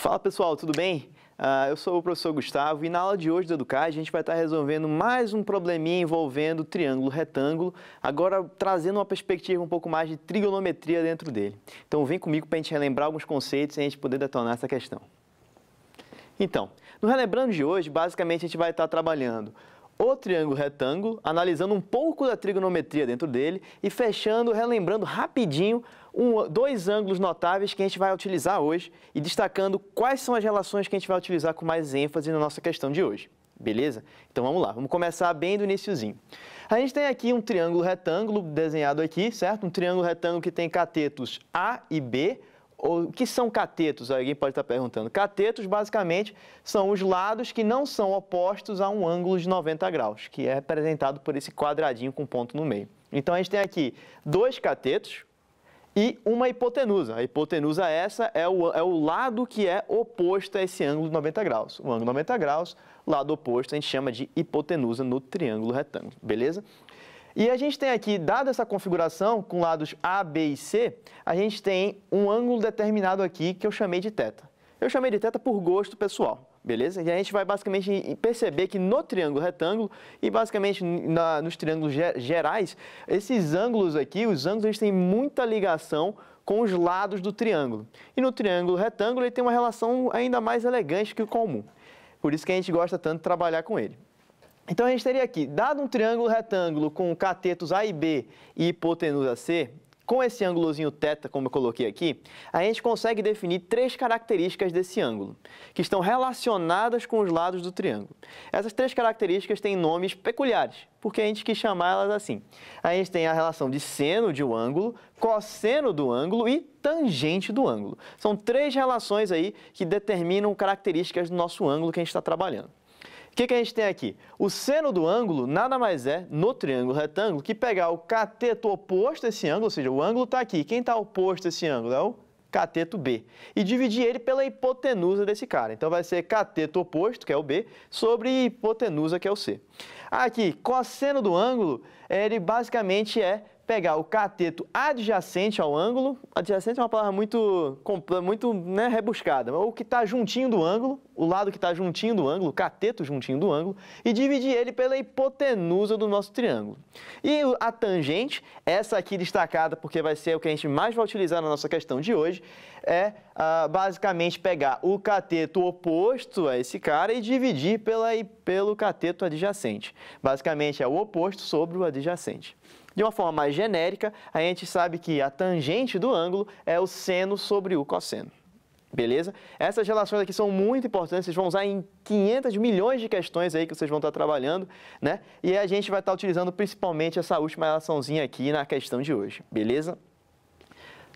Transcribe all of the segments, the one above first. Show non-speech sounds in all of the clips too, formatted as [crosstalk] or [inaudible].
Fala pessoal, tudo bem? Uh, eu sou o professor Gustavo e na aula de hoje do Educar a gente vai estar resolvendo mais um probleminha envolvendo triângulo retângulo, agora trazendo uma perspectiva um pouco mais de trigonometria dentro dele. Então vem comigo para a gente relembrar alguns conceitos e a gente poder detonar essa questão. Então, no Relembrando de hoje, basicamente a gente vai estar trabalhando o triângulo retângulo, analisando um pouco da trigonometria dentro dele e fechando, relembrando rapidinho um, dois ângulos notáveis que a gente vai utilizar hoje e destacando quais são as relações que a gente vai utilizar com mais ênfase na nossa questão de hoje. Beleza? Então vamos lá, vamos começar bem do iníciozinho. A gente tem aqui um triângulo retângulo desenhado aqui, certo? Um triângulo retângulo que tem catetos A e B, o que são catetos? Alguém pode estar perguntando. Catetos, basicamente, são os lados que não são opostos a um ângulo de 90 graus, que é representado por esse quadradinho com ponto no meio. Então, a gente tem aqui dois catetos e uma hipotenusa. A hipotenusa essa é o, é o lado que é oposto a esse ângulo de 90 graus. O ângulo de 90 graus, lado oposto, a gente chama de hipotenusa no triângulo retângulo, beleza? E a gente tem aqui, dada essa configuração com lados A, B e C, a gente tem um ângulo determinado aqui que eu chamei de θ. Eu chamei de θ por gosto pessoal, beleza? E a gente vai basicamente perceber que no triângulo retângulo e basicamente na, nos triângulos gerais, esses ângulos aqui, os ângulos eles têm muita ligação com os lados do triângulo. E no triângulo retângulo ele tem uma relação ainda mais elegante que o comum. Por isso que a gente gosta tanto de trabalhar com ele. Então a gente teria aqui, dado um triângulo retângulo com catetos A e B e hipotenusa C, com esse ângulozinho θ, como eu coloquei aqui, a gente consegue definir três características desse ângulo, que estão relacionadas com os lados do triângulo. Essas três características têm nomes peculiares, porque a gente quis chamar elas assim. A gente tem a relação de seno de um ângulo, cosseno do ângulo e tangente do ângulo. São três relações aí que determinam características do nosso ângulo que a gente está trabalhando que, que a gente tem aqui? O seno do ângulo nada mais é, no triângulo retângulo, que pegar o cateto oposto a esse ângulo, ou seja, o ângulo está aqui. Quem está oposto a esse ângulo é o cateto B. E dividir ele pela hipotenusa desse cara. Então vai ser cateto oposto, que é o B, sobre hipotenusa, que é o C. Aqui, cosseno do ângulo, ele basicamente é pegar o cateto adjacente ao ângulo, adjacente é uma palavra muito, muito né, rebuscada, ou que está juntinho do ângulo, o lado que está juntinho do ângulo, o cateto juntinho do ângulo, e dividir ele pela hipotenusa do nosso triângulo. E a tangente, essa aqui destacada porque vai ser o que a gente mais vai utilizar na nossa questão de hoje, é ah, basicamente pegar o cateto oposto a esse cara e dividir pela, pelo cateto adjacente. Basicamente é o oposto sobre o adjacente. De uma forma mais genérica, a gente sabe que a tangente do ângulo é o seno sobre o cosseno. Beleza? Essas relações aqui são muito importantes, vocês vão usar em 500 milhões de questões aí que vocês vão estar trabalhando, né? E a gente vai estar utilizando principalmente essa última relaçãozinha aqui na questão de hoje, beleza?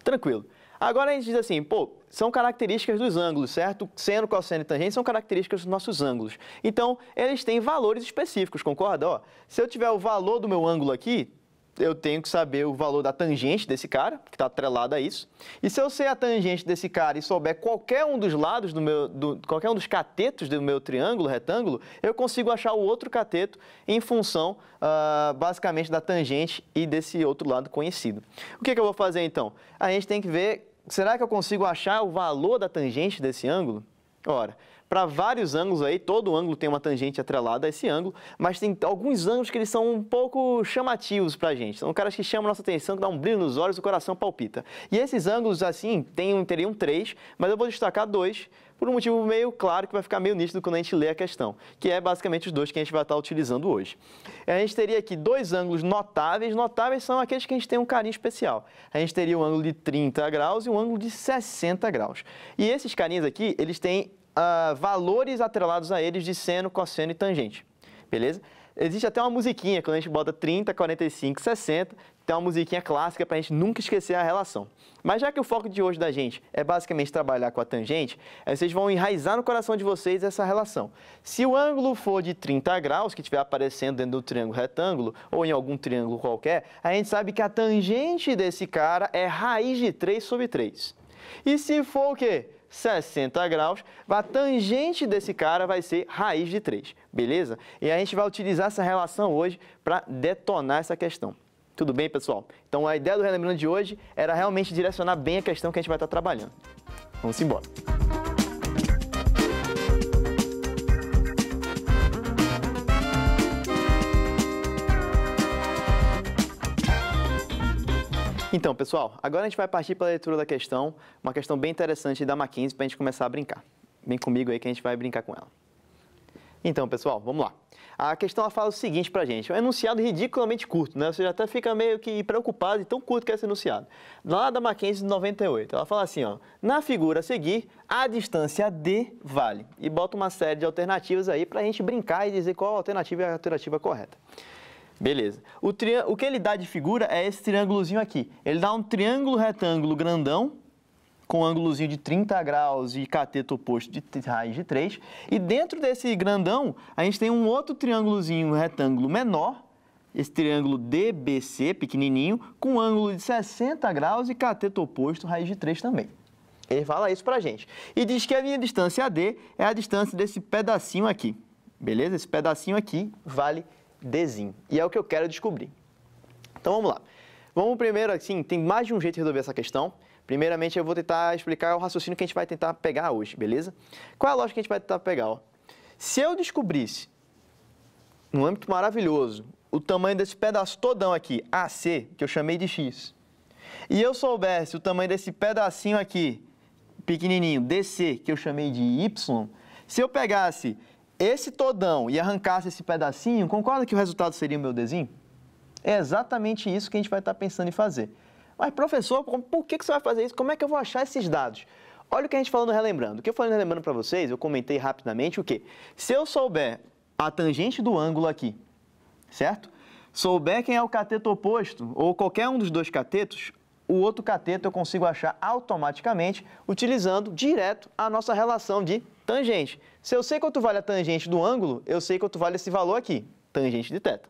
Tranquilo. Agora a gente diz assim, pô, são características dos ângulos, certo? Seno, cosseno e tangente são características dos nossos ângulos. Então, eles têm valores específicos, concorda? Ó, se eu tiver o valor do meu ângulo aqui, eu tenho que saber o valor da tangente desse cara, que está atrelado a isso. E se eu sei a tangente desse cara e souber qualquer um dos lados do meu, do, qualquer um dos catetos do meu triângulo, retângulo, eu consigo achar o outro cateto em função, uh, basicamente, da tangente e desse outro lado conhecido. O que, que eu vou fazer então? A gente tem que ver, será que eu consigo achar o valor da tangente desse ângulo? Ora, para vários ângulos aí, todo ângulo tem uma tangente atrelada a esse ângulo, mas tem alguns ângulos que eles são um pouco chamativos para a gente. São caras que chamam nossa atenção, que dá um brilho nos olhos, o coração palpita. E esses ângulos, assim, tem, teriam três, mas eu vou destacar dois, por um motivo meio claro que vai ficar meio nítido quando a gente lê a questão, que é basicamente os dois que a gente vai estar utilizando hoje. A gente teria aqui dois ângulos notáveis, notáveis são aqueles que a gente tem um carinho especial. A gente teria um ângulo de 30 graus e um ângulo de 60 graus. E esses carinhos aqui, eles têm uh, valores atrelados a eles de seno, cosseno e tangente. Beleza? Existe até uma musiquinha, quando a gente bota 30, 45, 60, tem uma musiquinha clássica para a gente nunca esquecer a relação. Mas já que o foco de hoje da gente é basicamente trabalhar com a tangente, eh, vocês vão enraizar no coração de vocês essa relação. Se o ângulo for de 30 graus, que estiver aparecendo dentro do triângulo retângulo, ou em algum triângulo qualquer, a gente sabe que a tangente desse cara é raiz de 3 sobre 3. E se for o quê? 60 graus, a tangente desse cara vai ser raiz de 3, beleza? E a gente vai utilizar essa relação hoje para detonar essa questão. Tudo bem, pessoal? Então, a ideia do Relembrando de hoje era realmente direcionar bem a questão que a gente vai estar tá trabalhando. Vamos embora. Então, pessoal, agora a gente vai partir para a leitura da questão, uma questão bem interessante da Mackenzie para a gente começar a brincar. Vem comigo aí que a gente vai brincar com ela. Então, pessoal, vamos lá. A questão ela fala o seguinte para a gente, um enunciado ridiculamente curto, né? Você já até fica meio que preocupado de tão curto que é esse enunciado. Lá da Mackenzie, 98, ela fala assim, ó, na figura a seguir, a distância D vale. E bota uma série de alternativas aí para a gente brincar e dizer qual a alternativa é a alternativa correta. Beleza. O, o que ele dá de figura é esse triângulozinho aqui. Ele dá um triângulo retângulo grandão, com ângulozinho de 30 graus e cateto oposto de raiz de 3. E dentro desse grandão, a gente tem um outro triângulozinho retângulo menor, esse triângulo DBC, pequenininho, com ângulo de 60 graus e cateto oposto, raiz de 3 também. Ele fala isso pra gente. E diz que a minha distância AD é a distância desse pedacinho aqui. Beleza? Esse pedacinho aqui vale e é o que eu quero descobrir. Então vamos lá. Vamos primeiro, assim, tem mais de um jeito de resolver essa questão. Primeiramente, eu vou tentar explicar o raciocínio que a gente vai tentar pegar hoje, beleza? Qual é a lógica que a gente vai tentar pegar? Ó? Se eu descobrisse, num âmbito maravilhoso, o tamanho desse pedaço todão aqui, AC, que eu chamei de X, e eu soubesse o tamanho desse pedacinho aqui, pequenininho, DC, que eu chamei de Y, se eu pegasse esse todão e arrancasse esse pedacinho, concorda que o resultado seria o meu desenho? É exatamente isso que a gente vai estar pensando em fazer. Mas, professor, por que você vai fazer isso? Como é que eu vou achar esses dados? Olha o que a gente falou no Relembrando. O que eu falei no Relembrando para vocês, eu comentei rapidamente o quê? Se eu souber a tangente do ângulo aqui, certo? Souber quem é o cateto oposto, ou qualquer um dos dois catetos, o outro cateto eu consigo achar automaticamente utilizando direto a nossa relação de tangente. Se eu sei quanto vale a tangente do ângulo, eu sei quanto vale esse valor aqui, tangente de teto.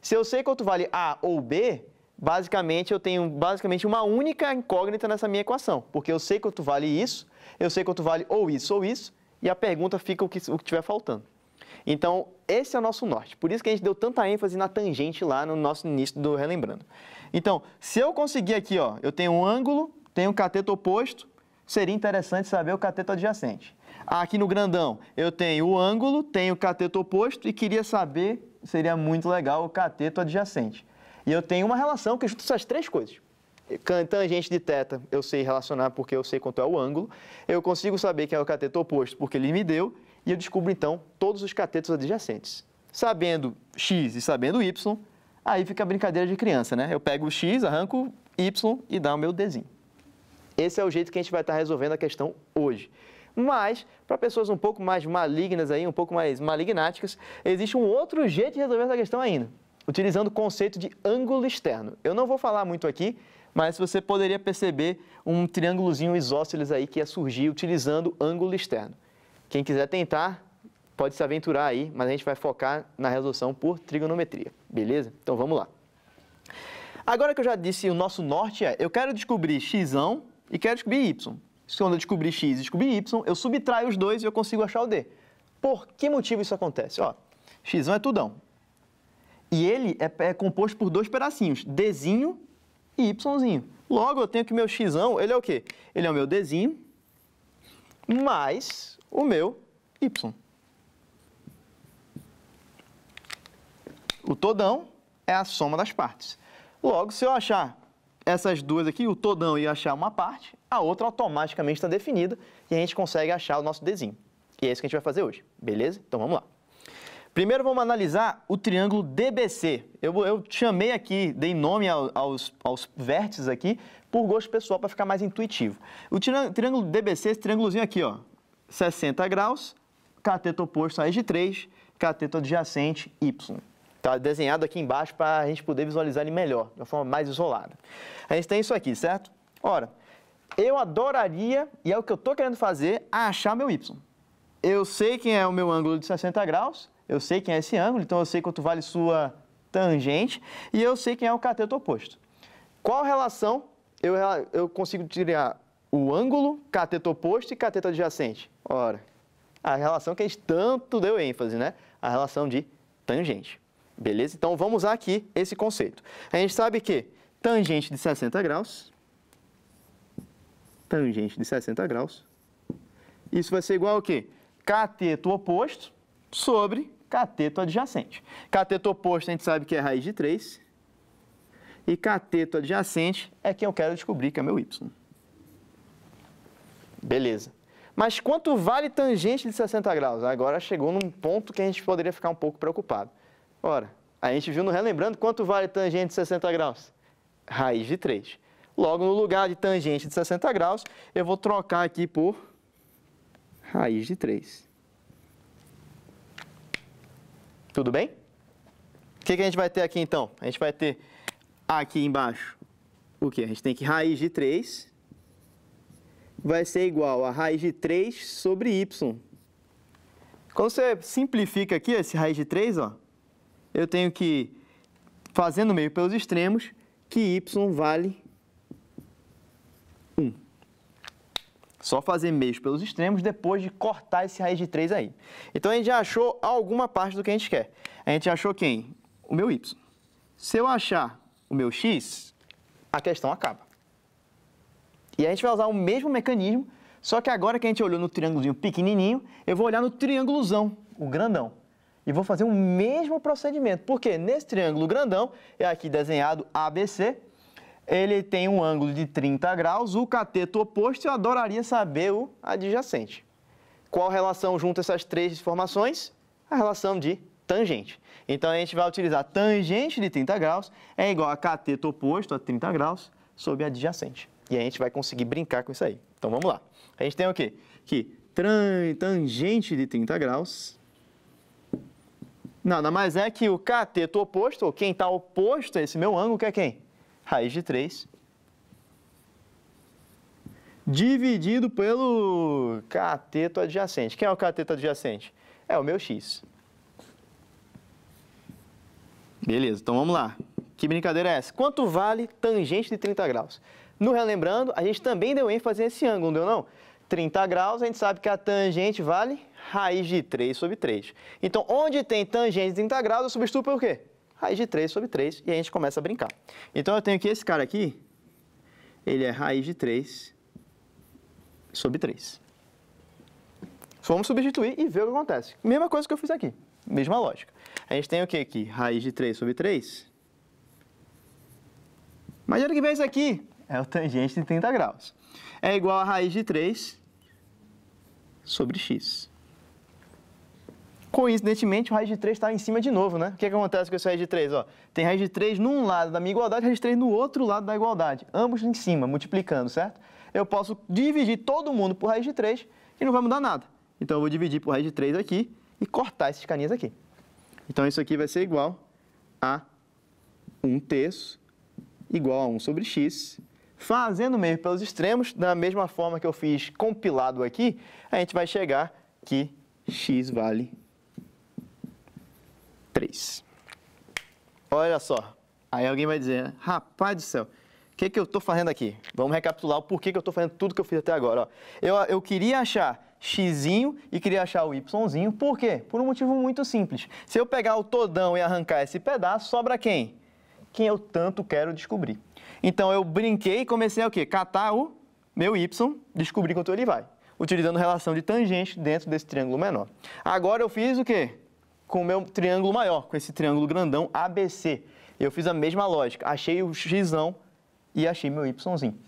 Se eu sei quanto vale A ou B, basicamente eu tenho basicamente uma única incógnita nessa minha equação, porque eu sei quanto vale isso, eu sei quanto vale ou isso ou isso, e a pergunta fica o que estiver faltando. Então, esse é o nosso norte. Por isso que a gente deu tanta ênfase na tangente lá no nosso início do Relembrando. Então, se eu conseguir aqui, ó, eu tenho um ângulo, tenho um cateto oposto, seria interessante saber o cateto adjacente. Aqui no grandão, eu tenho o ângulo, tenho o cateto oposto e queria saber, seria muito legal, o cateto adjacente. E eu tenho uma relação que junta essas três coisas. Tangente de θ eu sei relacionar porque eu sei quanto é o ângulo. Eu consigo saber que é o cateto oposto porque ele me deu. E eu descubro, então, todos os catetos adjacentes. Sabendo x e sabendo y, Aí fica a brincadeira de criança, né? Eu pego o x, arranco y e dá o meu desenho. Esse é o jeito que a gente vai estar resolvendo a questão hoje. Mas, para pessoas um pouco mais malignas aí, um pouco mais malignáticas, existe um outro jeito de resolver essa questão ainda, utilizando o conceito de ângulo externo. Eu não vou falar muito aqui, mas você poderia perceber um triângulozinho isósceles aí que ia surgir utilizando ângulo externo. Quem quiser tentar, pode se aventurar aí, mas a gente vai focar na resolução por trigonometria, beleza? Então vamos lá. Agora que eu já disse o nosso norte é, eu quero descobrir x e quero descobrir y. Quando eu descobrir x e descobrir y, eu subtraio os dois e eu consigo achar o d. Por que motivo isso acontece? Ó, x é tudão. E ele é, é composto por dois pedacinhos, d e yzinho. Logo, eu tenho que meu x, ele é o quê? Ele é o meu d mais o meu y. O todão é a soma das partes. Logo, se eu achar essas duas aqui, o todão e achar uma parte, a outra automaticamente está definida e a gente consegue achar o nosso desenho. E é isso que a gente vai fazer hoje, beleza? Então vamos lá. Primeiro vamos analisar o triângulo DBC. Eu, eu chamei aqui, dei nome aos, aos vértices aqui, por gosto pessoal, para ficar mais intuitivo. O triângulo DBC, esse triângulozinho aqui, ó, 60 graus, cateto oposto a eje de 3, cateto adjacente, Y. Está desenhado aqui embaixo para a gente poder visualizar ele melhor, de uma forma mais isolada. A gente tem isso aqui, certo? Ora, eu adoraria, e é o que eu estou querendo fazer, achar meu y. Eu sei quem é o meu ângulo de 60 graus, eu sei quem é esse ângulo, então eu sei quanto vale sua tangente, e eu sei quem é o cateto oposto. Qual relação eu, eu consigo tirar o ângulo, cateto oposto e cateto adjacente? Ora, a relação que a gente tanto deu ênfase, né? A relação de tangente. Beleza? Então, vamos usar aqui esse conceito. A gente sabe que tangente de 60 graus, tangente de 60 graus, isso vai ser igual a quê? Cateto oposto sobre cateto adjacente. Cateto oposto a gente sabe que é raiz de 3, e cateto adjacente é quem eu quero descobrir, que é meu y. Beleza. Mas quanto vale tangente de 60 graus? Agora chegou num ponto que a gente poderia ficar um pouco preocupado. Ora, a gente viu no relembrando quanto vale tangente de 60 graus? Raiz de 3. Logo, no lugar de tangente de 60 graus, eu vou trocar aqui por raiz de 3. Tudo bem? O que, que a gente vai ter aqui, então? A gente vai ter aqui embaixo o quê? A gente tem que raiz de 3 vai ser igual a raiz de 3 sobre y. Quando você simplifica aqui, esse raiz de 3, ó, eu tenho que, fazendo meio pelos extremos, que y vale 1. Só fazer meios pelos extremos depois de cortar esse raiz de 3 aí. Então, a gente já achou alguma parte do que a gente quer. A gente achou quem? O meu y. Se eu achar o meu x, a questão acaba. E a gente vai usar o mesmo mecanismo, só que agora que a gente olhou no triângulozinho pequenininho, eu vou olhar no triângulozão, o grandão e vou fazer o mesmo procedimento, porque nesse triângulo grandão, é aqui desenhado ABC, ele tem um ângulo de 30 graus, o cateto oposto, eu adoraria saber o adjacente. Qual relação junto essas três formações? A relação de tangente. Então, a gente vai utilizar tangente de 30 graus é igual a cateto oposto a 30 graus sobre adjacente. E a gente vai conseguir brincar com isso aí. Então, vamos lá. A gente tem o quê? Que tangente de 30 graus Nada mais é que o cateto oposto, ou quem está oposto a esse meu ângulo, que é quem? Raiz de 3. Dividido pelo cateto adjacente. Quem é o cateto adjacente? É o meu x. Beleza, então vamos lá. Que brincadeira é essa? Quanto vale tangente de 30 graus? No relembrando, a gente também deu ênfase nesse ângulo, não deu não? 30 graus, a gente sabe que a tangente vale raiz de 3 sobre 3. Então, onde tem tangente de 30 graus, eu substituo por quê? Raiz de 3 sobre 3, e a gente começa a brincar. Então, eu tenho que esse cara aqui, ele é raiz de 3 sobre 3. Vamos substituir e ver o que acontece. Mesma coisa que eu fiz aqui, mesma lógica. A gente tem o quê aqui? Raiz de 3 sobre 3. Imagina que vem isso aqui é o tangente de 30 graus. É igual a raiz de 3 sobre x. Coincidentemente, o raiz de 3 está em cima de novo, né? O que, é que acontece com esse raiz de 3? Ó, tem raiz de 3 num lado da minha igualdade, e raiz de 3 no outro lado da igualdade. Ambos em cima, multiplicando, certo? Eu posso dividir todo mundo por raiz de 3 e não vai mudar nada. Então, eu vou dividir por raiz de 3 aqui e cortar esses carinhas aqui. Então, isso aqui vai ser igual a 1 terço igual a 1 sobre x fazendo meio pelos extremos, da mesma forma que eu fiz compilado aqui, a gente vai chegar que x vale 3. Olha só, aí alguém vai dizer, rapaz do céu, o que, que eu estou fazendo aqui? Vamos recapitular o porquê que eu estou fazendo tudo que eu fiz até agora. Ó. Eu, eu queria achar x e queria achar o y, por quê? Por um motivo muito simples. Se eu pegar o todão e arrancar esse pedaço, sobra quem? quem eu tanto quero descobrir. Então eu brinquei e comecei a o quê? Catar o meu y, descobrir quanto ele vai, utilizando relação de tangente dentro desse triângulo menor. Agora eu fiz o quê? Com o meu triângulo maior, com esse triângulo grandão ABC. Eu fiz a mesma lógica, achei o x e achei meu yzinho.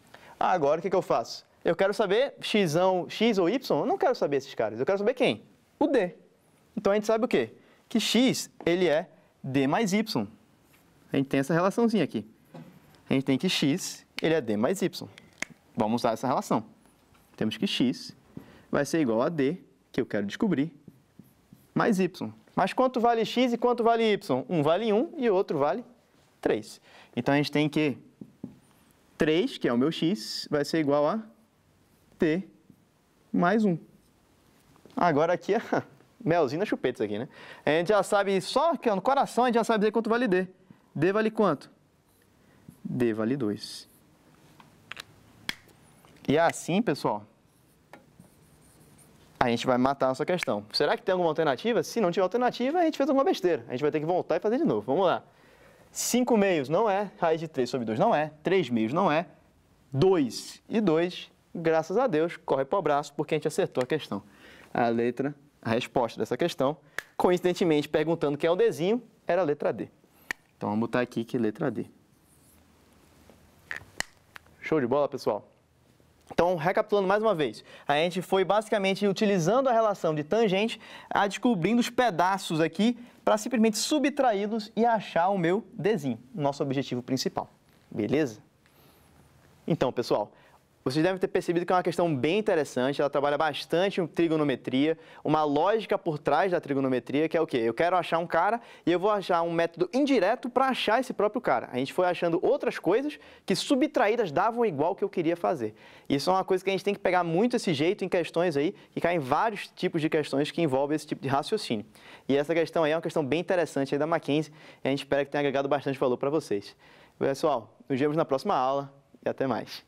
Agora o que, que eu faço? Eu quero saber x, x ou y, eu não quero saber esses caras, eu quero saber quem? O d. Então a gente sabe o quê? Que x ele é d mais y a gente tem essa relaçãozinha aqui. A gente tem que x, ele é d mais y. Vamos usar essa relação. Temos que x vai ser igual a d, que eu quero descobrir, mais y. Mas quanto vale x e quanto vale y? Um vale 1 e o outro vale 3. Então, a gente tem que 3, que é o meu x, vai ser igual a t mais 1. Agora aqui é [laughs] melzinho na chupeta aqui, né? A gente já sabe, só que é no coração a gente já sabe dizer quanto vale d. D vale quanto? D vale 2. E é assim, pessoal, a gente vai matar a nossa questão. Será que tem alguma alternativa? Se não tiver alternativa, a gente fez alguma besteira. A gente vai ter que voltar e fazer de novo. Vamos lá. 5 meios não é, raiz de 3 sobre 2 não é, 3 meios não é, 2 e 2, graças a Deus, corre para o braço porque a gente acertou a questão. A letra, a resposta dessa questão, coincidentemente perguntando quem é o Dzinho, era a letra D. Então vamos botar aqui que é letra D. Show de bola, pessoal? Então, recapitulando mais uma vez, a gente foi basicamente utilizando a relação de tangente, a descobrindo os pedaços aqui para simplesmente subtraí-los e achar o meu desenho. nosso objetivo principal. Beleza? Então, pessoal, vocês devem ter percebido que é uma questão bem interessante, ela trabalha bastante em trigonometria, uma lógica por trás da trigonometria, que é o quê? Eu quero achar um cara e eu vou achar um método indireto para achar esse próprio cara. A gente foi achando outras coisas que subtraídas davam igual que eu queria fazer. Isso é uma coisa que a gente tem que pegar muito esse jeito em questões aí, que caem vários tipos de questões que envolvem esse tipo de raciocínio. E essa questão aí é uma questão bem interessante aí da Mackenzie, e a gente espera que tenha agregado bastante valor para vocês. Pessoal, nos vemos na próxima aula e até mais.